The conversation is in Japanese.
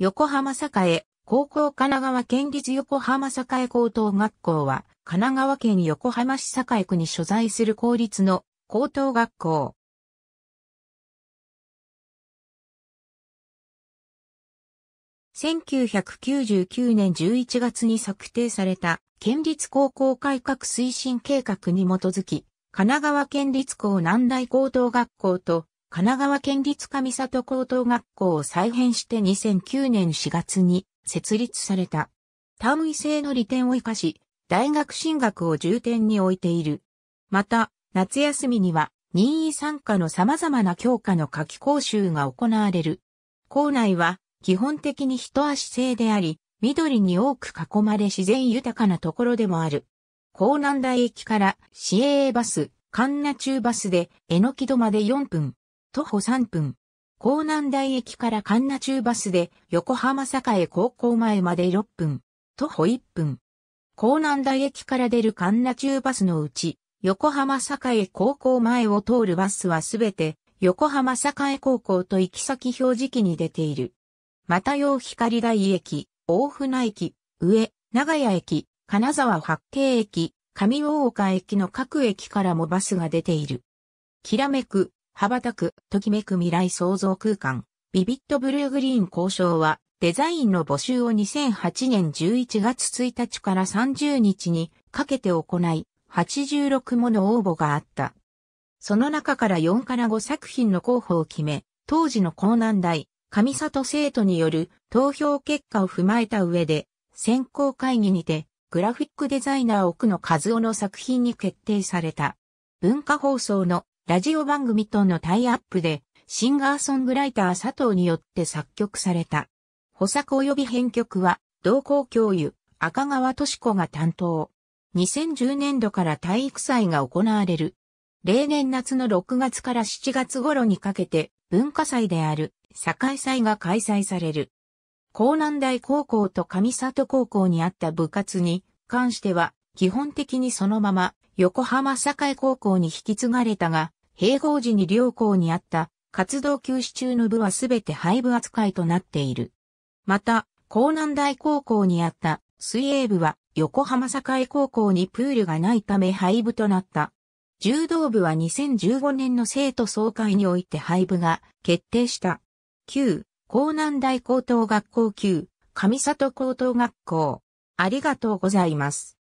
横浜栄、高校神奈川県立横浜栄高等学校は、神奈川県横浜市栄区に所在する公立の高等学校。1999年11月に策定された県立高校改革推進計画に基づき、神奈川県立高南大高等学校と神奈川県立上里高等学校を再編して2009年4月に設立された。単位制の利点を活かし、大学進学を重点に置いている。また、夏休みには任意参加の様々な教科の夏季講習が行われる。校内は基本的に一足制であり、緑に多く囲まれ自然豊かなところでもある。港南台駅から市営バス、神奈中バスで、えのき戸まで4分。徒歩3分。港南台駅から神奈中バスで横浜栄高校前まで6分。徒歩1分。港南台駅から出る神奈中バスのうち、横浜栄高校前を通るバスはすべて横浜栄高校と行き先表示器に出ている。また用光台駅、大船駅、上、長屋駅、金沢八景駅、上大岡駅の各駅からもバスが出ている。きらめく羽ばたく、ときめく未来創造空間、ビビットブルーグリーン交渉は、デザインの募集を2008年11月1日から30日にかけて行い、86もの応募があった。その中から4から5作品の候補を決め、当時の高難大、上里生徒による投票結果を踏まえた上で、選考会議にて、グラフィックデザイナー奥野和夫の作品に決定された。文化放送のラジオ番組とのタイアップで、シンガーソングライター佐藤によって作曲された。補作及び編曲は、同校教諭、赤川敏子が担当。2010年度から体育祭が行われる。例年夏の6月から7月頃にかけて、文化祭である、境祭が開催される。江南大高校と上里高校にあった部活に関しては、基本的にそのまま横浜境高校に引き継がれたが、併合時に両校にあった活動休止中の部はすべて廃部扱いとなっている。また、江南大高校にあった水泳部は横浜栄高校にプールがないため廃部となった。柔道部は2015年の生徒総会において廃部が決定した。旧、江南大高等学校旧、上里高等学校。ありがとうございます。